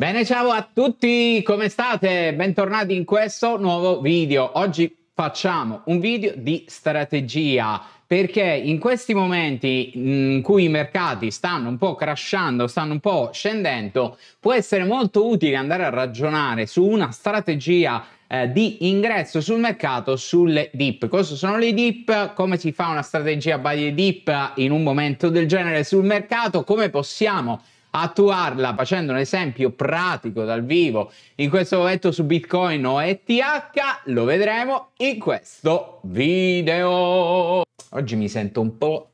Bene, ciao a tutti, come state? Bentornati in questo nuovo video. Oggi facciamo un video di strategia perché in questi momenti mm, in cui i mercati stanno un po' crashando, stanno un po' scendendo, può essere molto utile andare a ragionare su una strategia eh, di ingresso sul mercato sulle dip. Cosa sono le dip? Come si fa una strategia by the dip in un momento del genere sul mercato? Come possiamo attuarla facendo un esempio pratico dal vivo in questo momento su Bitcoin o ETH, lo vedremo in questo video. Oggi mi sento un po'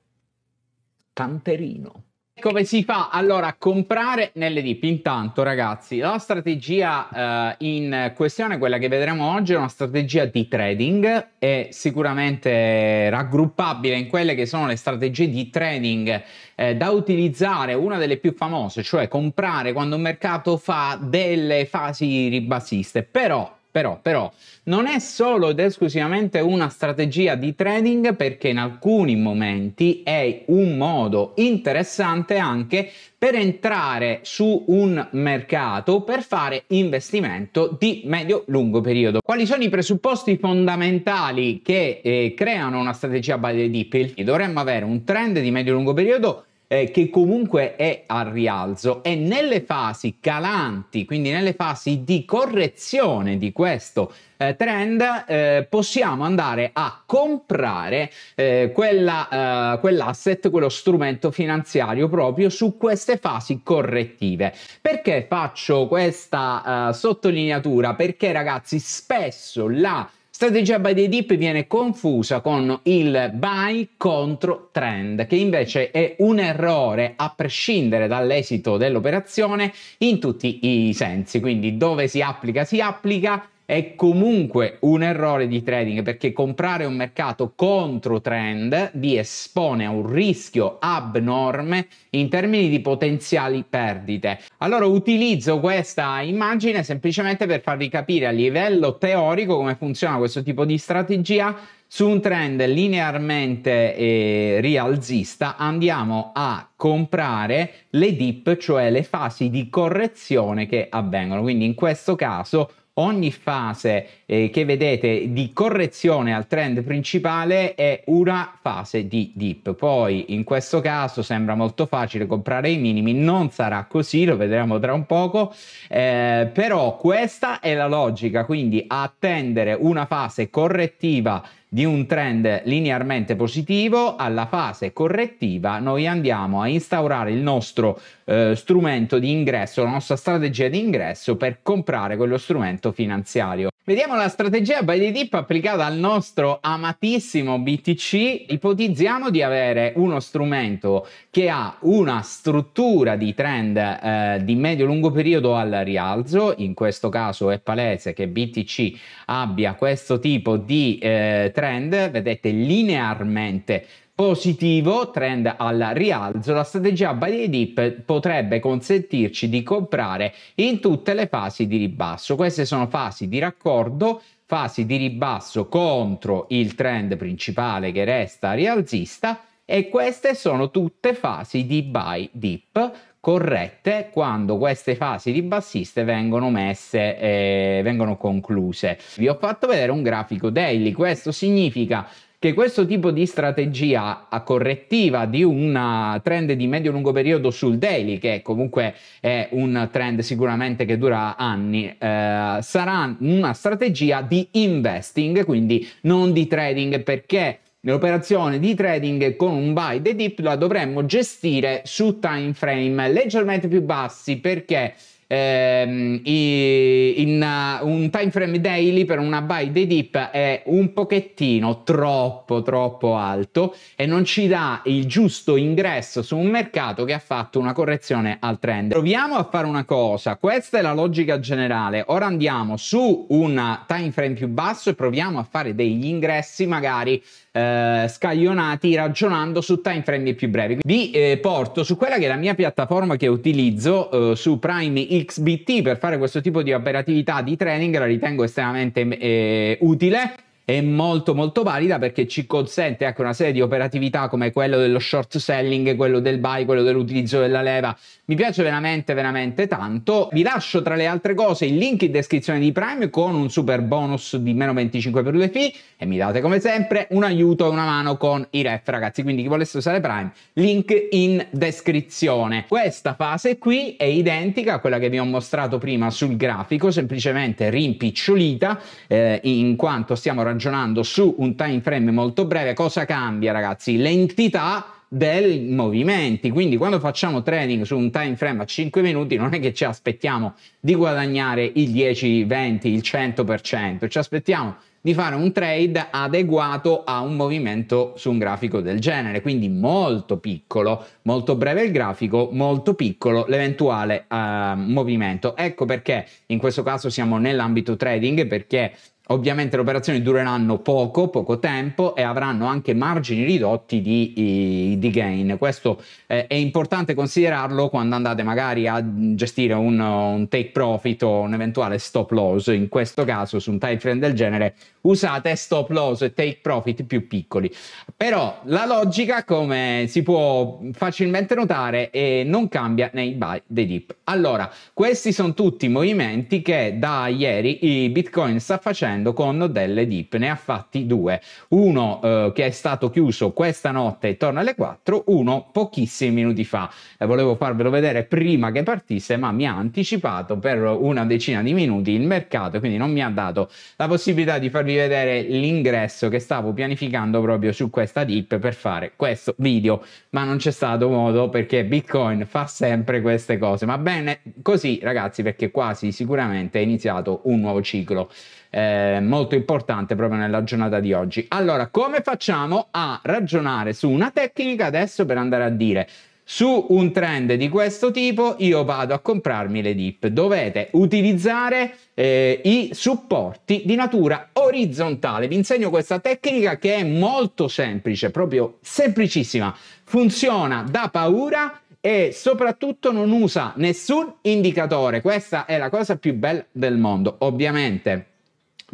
canterino. Come si fa allora a comprare nelle dip? Intanto, ragazzi, la strategia eh, in questione, quella che vedremo oggi, è una strategia di trading, è sicuramente raggruppabile in quelle che sono le strategie di trading eh, da utilizzare, una delle più famose, cioè comprare quando un mercato fa delle fasi ribassiste. Però però, però, non è solo ed esclusivamente una strategia di trading perché in alcuni momenti è un modo interessante anche per entrare su un mercato per fare investimento di medio-lungo periodo. Quali sono i presupposti fondamentali che eh, creano una strategia by the dip? Dovremmo avere un trend di medio-lungo periodo eh, che comunque è al rialzo e nelle fasi calanti, quindi nelle fasi di correzione di questo eh, trend, eh, possiamo andare a comprare eh, quella, eh, quell'asset, quello strumento finanziario proprio su queste fasi correttive. Perché faccio questa eh, sottolineatura? Perché ragazzi spesso la Strategia by the dip viene confusa con il buy contro trend, che invece è un errore a prescindere dall'esito dell'operazione in tutti i sensi, quindi dove si applica si applica, è comunque un errore di trading perché comprare un mercato contro trend vi espone a un rischio abnorme in termini di potenziali perdite. Allora utilizzo questa immagine semplicemente per farvi capire a livello teorico come funziona questo tipo di strategia. Su un trend linearmente eh, rialzista andiamo a comprare le dip, cioè le fasi di correzione che avvengono. Quindi in questo caso ogni fase eh, che vedete di correzione al trend principale è una fase di dip. Poi in questo caso sembra molto facile comprare i minimi, non sarà così, lo vedremo tra un poco, eh, però questa è la logica, quindi attendere una fase correttiva di un trend linearmente positivo, alla fase correttiva noi andiamo a instaurare il nostro eh, strumento di ingresso, la nostra strategia di ingresso per comprare quello strumento finanziario. Vediamo la strategia by the dip applicata al nostro amatissimo BTC. Ipotizziamo di avere uno strumento che ha una struttura di trend eh, di medio-lungo periodo al rialzo. In questo caso è palese che BTC abbia questo tipo di eh, trend, vedete, linearmente Positivo, trend al rialzo, la strategia Buy the Dip potrebbe consentirci di comprare in tutte le fasi di ribasso. Queste sono fasi di raccordo, fasi di ribasso contro il trend principale che resta rialzista e queste sono tutte fasi di buy dip corrette quando queste fasi ribassiste vengono messe eh, vengono concluse vi ho fatto vedere un grafico daily questo significa che questo tipo di strategia a correttiva di un eh, trend di medio-lungo periodo sul daily, che comunque è un trend sicuramente che dura anni, eh, sarà una strategia di investing, quindi non di trading, perché L'operazione di trading con un buy the dip la dovremmo gestire su time frame leggermente più bassi perché Ehm, in uh, un time frame daily per una buy dei dip è un pochettino troppo troppo alto e non ci dà il giusto ingresso su un mercato che ha fatto una correzione al trend. Proviamo a fare una cosa, questa è la logica generale, ora andiamo su un time frame più basso e proviamo a fare degli ingressi magari eh, scaglionati ragionando su time frame più brevi. Vi eh, porto su quella che è la mia piattaforma che utilizzo eh, su Prime XBT per fare questo tipo di operatività di training la ritengo estremamente eh, utile è molto molto valida perché ci consente anche una serie di operatività come quello dello short selling, quello del buy, quello dell'utilizzo della leva. Mi piace veramente veramente tanto. Vi lascio tra le altre cose il link in descrizione di Prime con un super bonus di meno 25 per le fee e mi date come sempre un aiuto e una mano con i ref ragazzi, quindi chi volesse usare Prime, link in descrizione. Questa fase qui è identica a quella che vi ho mostrato prima sul grafico, semplicemente rimpicciolita eh, in quanto stiamo ragionando ragionando su un time frame molto breve, cosa cambia ragazzi? L'entità dei movimenti. Quindi quando facciamo trading su un time frame a 5 minuti non è che ci aspettiamo di guadagnare il 10, il 20, il 100%, ci aspettiamo di fare un trade adeguato a un movimento su un grafico del genere, quindi molto piccolo, molto breve il grafico, molto piccolo l'eventuale uh, movimento. Ecco perché in questo caso siamo nell'ambito trading perché Ovviamente le operazioni dureranno poco, poco tempo e avranno anche margini ridotti di, di gain. Questo eh, è importante considerarlo quando andate magari a gestire un, un, take profit o un eventuale stop loss. In questo caso, su un time frame del genere, usate stop loss e take profit più piccoli. Però la logica, come si può facilmente notare, non cambia nei buy dei dip. Allora, questi sono tutti i movimenti che da ieri i Bitcoin sta facendo uscendo con delle dip, ne ha fatti due, uno eh, che è stato chiuso questa notte intorno alle 4, uno pochissimi minuti fa, eh, volevo farvelo vedere prima che partisse ma mi ha anticipato per una decina di minuti il mercato, quindi non mi ha dato la possibilità di farvi vedere l'ingresso che stavo pianificando proprio su questa dip per fare questo video, ma non c'è stato modo perché Bitcoin fa sempre queste cose, ma bene così ragazzi perché quasi sicuramente è iniziato un nuovo ciclo eh, molto importante proprio nella giornata di oggi. Allora, come facciamo a ragionare su una tecnica adesso per andare a dire su un trend di questo tipo io vado a comprarmi le dip. Dovete utilizzare eh, i supporti di natura orizzontale. Vi insegno questa tecnica che è molto semplice, proprio semplicissima. Funziona da paura e soprattutto non usa nessun indicatore. Questa è la cosa più bella del mondo. Ovviamente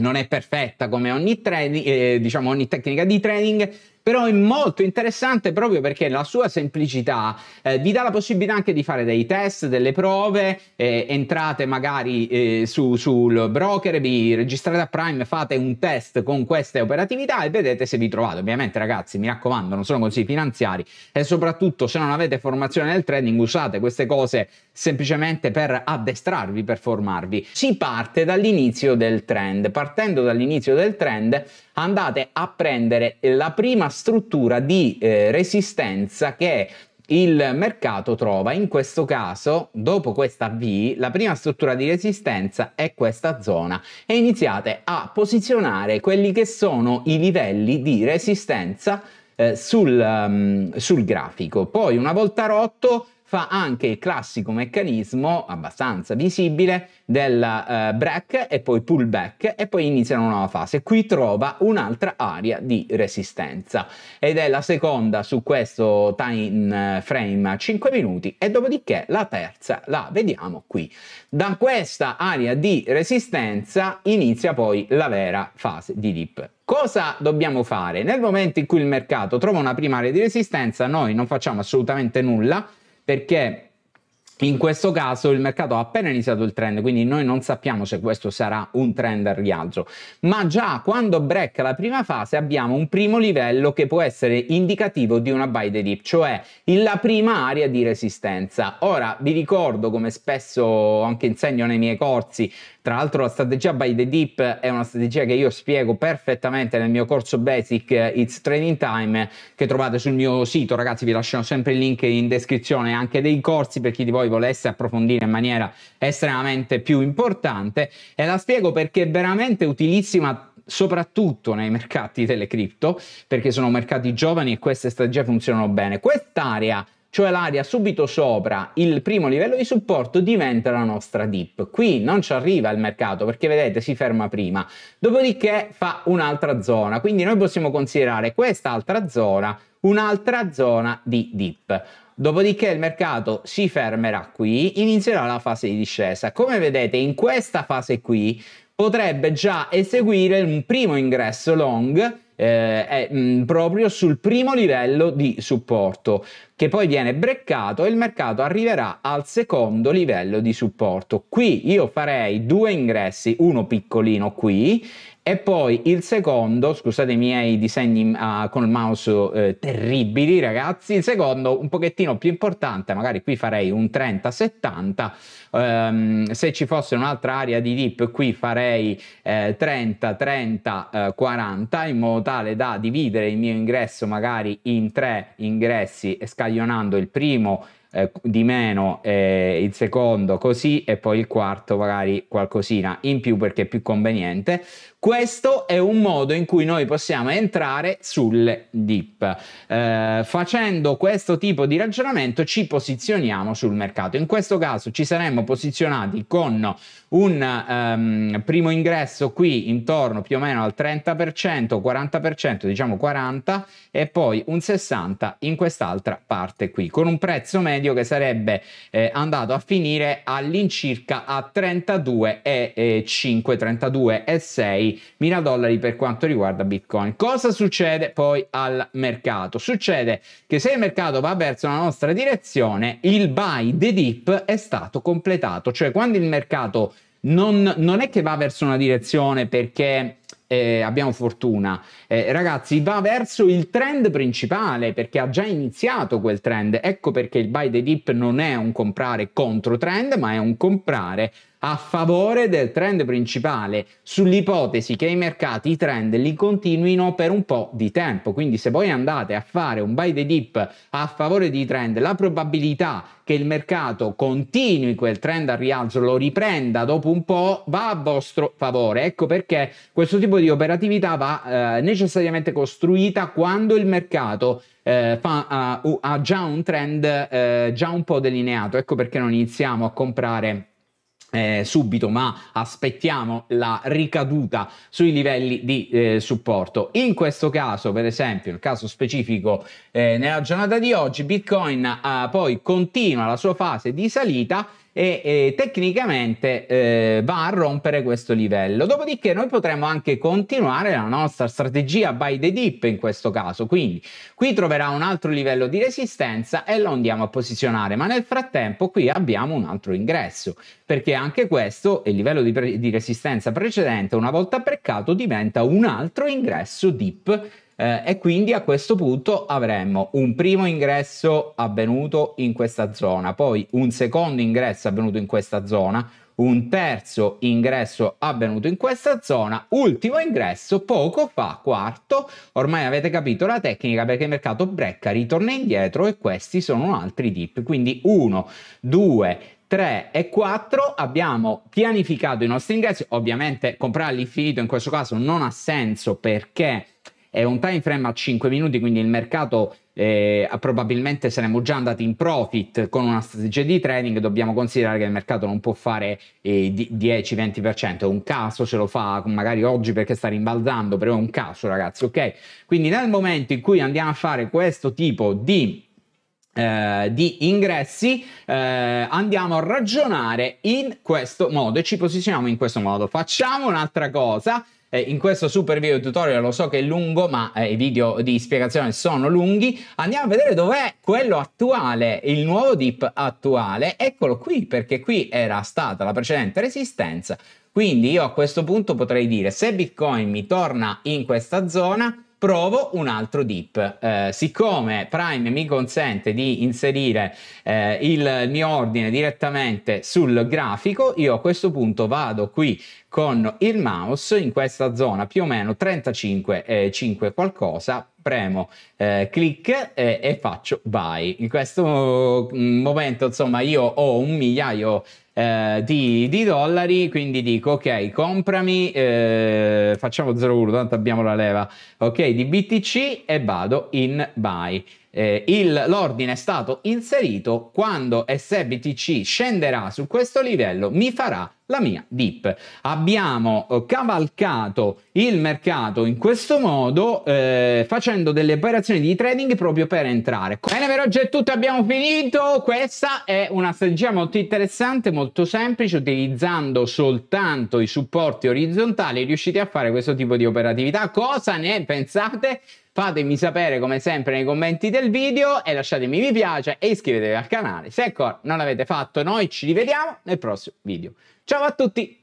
non è perfetta come ogni, training, eh, diciamo ogni tecnica di trading, però è molto interessante proprio perché la sua semplicità eh, vi dà la possibilità anche di fare dei test, delle prove, eh, entrate magari eh, su, sul broker, vi registrate a Prime, fate un test con queste operatività e vedete se vi trovate. Ovviamente ragazzi mi raccomando non sono consigli finanziari e soprattutto se non avete formazione nel trading usate queste cose semplicemente per addestrarvi, per formarvi. Si parte dall'inizio del trend, partendo dall'inizio del trend andate a prendere la prima struttura di eh, resistenza che il mercato trova in questo caso, dopo questa V, la prima struttura di resistenza è questa zona e iniziate a posizionare quelli che sono i livelli di resistenza eh, sul, um, sul grafico. Poi una volta rotto fa anche il classico meccanismo abbastanza visibile del eh, break e poi pullback e poi inizia una nuova fase. Qui trova un'altra area di resistenza ed è la seconda su questo time eh, frame a 5 minuti e dopodiché la terza la vediamo qui. Da questa area di resistenza inizia poi la vera fase di dip. Cosa dobbiamo fare? Nel momento in cui il mercato trova una prima area di resistenza noi non facciamo assolutamente nulla perché in questo caso il mercato ha appena iniziato il trend, quindi noi non sappiamo se questo sarà un trend al rialzo, ma già quando break la prima fase abbiamo un primo livello che può essere indicativo di una buy the dip, cioè la prima area di resistenza. Ora vi ricordo, come spesso anche insegno nei miei corsi, tra l'altro la strategia by the deep è una strategia che io spiego perfettamente nel mio corso basic eh, It's Training Time che trovate sul mio sito, ragazzi vi lascio sempre il link in descrizione anche dei corsi per chi di voi volesse approfondire in maniera estremamente più importante e la spiego perché è veramente utilissima soprattutto nei mercati delle cripto, perché sono mercati giovani e queste strategie funzionano bene. Quest'area cioè l'area subito sopra il primo livello di supporto, diventa la nostra dip. Qui non ci arriva il mercato perché vedete si ferma prima, dopodiché fa un'altra zona, quindi noi possiamo considerare quest'altra zona un'altra zona di dip. Dopodiché il mercato si fermerà qui, inizierà la fase di discesa. Come vedete in questa fase qui potrebbe già eseguire un primo ingresso long eh, è mh, mm, proprio sul primo livello di supporto che poi viene breccato e il mercato arriverà al secondo livello di supporto. Qui io farei due ingressi, uno piccolino qui e poi il secondo, scusate i miei disegni uh, con il mouse uh, terribili ragazzi, il secondo un pochettino più importante, magari qui farei un 30-70 Ehm, se ci fosse un'altra area di dip qui farei eh, 30, 30, eh, 40 in modo tale da dividere il mio ingresso magari in tre ingressi scaglionando il primo eh, di meno eh, il secondo così e poi il quarto magari qualcosina in più perché è più conveniente questo è un modo in cui noi possiamo entrare sulle dip eh, facendo questo tipo di ragionamento ci posizioniamo sul mercato in questo caso ci saremmo saremmo posizionati con un um, primo ingresso qui intorno più o meno al 30%, 40%, diciamo 40% e poi un 60% in quest'altra parte qui, con un prezzo medio che sarebbe eh, andato a finire all'incirca a 32,5, 32,6 mila dollari per quanto riguarda Bitcoin. Cosa succede poi al mercato? Succede che se il mercato va verso la nostra direzione, il buy the dip è stato completamente completato, cioè quando il mercato non, non è che va verso una direzione perché eh, abbiamo fortuna. Eh, ragazzi, va verso il trend principale perché ha già iniziato quel trend. Ecco perché il buy the dip non è un comprare contro trend, ma è un comprare a favore del trend principale sull'ipotesi che i mercati i trend li continuino per un po' di tempo. Quindi se voi andate a fare un buy the dip a favore di trend, la probabilità che il mercato continui quel trend al rialzo, lo riprenda dopo un po', va a vostro favore. Ecco perché questo tipo di operatività va eh, necessariamente costruita quando il mercato eh, fa, ha, ha, già un trend eh, già un po' delineato. Ecco perché non iniziamo a comprare eh, subito, ma aspettiamo la ricaduta sui livelli di eh, supporto. In questo caso, per esempio, nel caso specifico eh, nella giornata di oggi, Bitcoin ah, poi continua la sua fase di salita e, e tecnicamente eh, va a rompere questo livello. Dopodiché noi potremo anche continuare la nostra strategia by the dip in questo caso, quindi qui troverà un altro livello di resistenza e lo andiamo a posizionare, ma nel frattempo qui abbiamo un altro ingresso, perché anche questo, il livello di, pre- di resistenza precedente, una volta preccato, diventa un altro ingresso dip eh, e quindi a questo punto avremmo un primo ingresso avvenuto in questa zona, poi un secondo ingresso avvenuto in questa zona, un terzo ingresso avvenuto in questa zona, ultimo ingresso poco fa, quarto, ormai avete capito la tecnica perché il mercato brecca, ritorna indietro e questi sono altri dip, quindi 1, 2, 3 e 4 abbiamo pianificato i nostri ingressi, ovviamente comprare all'infinito in questo caso non ha senso perché è un time frame a 5 minuti, quindi il mercato eh, probabilmente saremmo già andati in profit con una strategia di trading, dobbiamo considerare che il mercato non può fare eh, 10-20%, è un caso, ce lo fa magari oggi perché sta rimbalzando, però è un caso ragazzi, ok? Quindi nel momento in cui andiamo a fare questo tipo di eh, di ingressi eh, andiamo a ragionare in questo modo e ci posizioniamo in questo modo facciamo un'altra cosa eh, in questo super video tutorial lo so che è lungo ma eh, i video di spiegazione sono lunghi andiamo a vedere dov'è quello attuale il nuovo dip attuale eccolo qui perché qui era stata la precedente resistenza quindi io a questo punto potrei dire se bitcoin mi torna in questa zona provo un altro dip. Eh, siccome Prime mi consente di inserire eh, il mio ordine direttamente sul grafico, io a questo punto vado qui con il mouse in questa zona più o meno 35 eh, 5 qualcosa premo eh, clic e, eh, e faccio vai in questo mm, momento insomma io ho un migliaio eh, di, di, dollari, quindi dico ok, comprami, eh, facciamo 0,1, tanto abbiamo la leva, ok, di BTC e vado in buy. Eh, il, l'ordine è stato inserito quando SBTC scenderà su questo livello mi farà la mia dip. Abbiamo eh, cavalcato il mercato in questo modo eh, facendo delle operazioni di trading proprio per entrare. Bene, per oggi è tutto, abbiamo finito. Questa è una strategia molto interessante, molto semplice, utilizzando soltanto i supporti orizzontali riuscite a fare questo tipo di operatività. Cosa ne pensate? Fatemi sapere come sempre nei commenti del video e lasciatemi mi piace e iscrivetevi al canale se ancora non l'avete fatto. Noi ci rivediamo nel prossimo video. Ciao a tutti!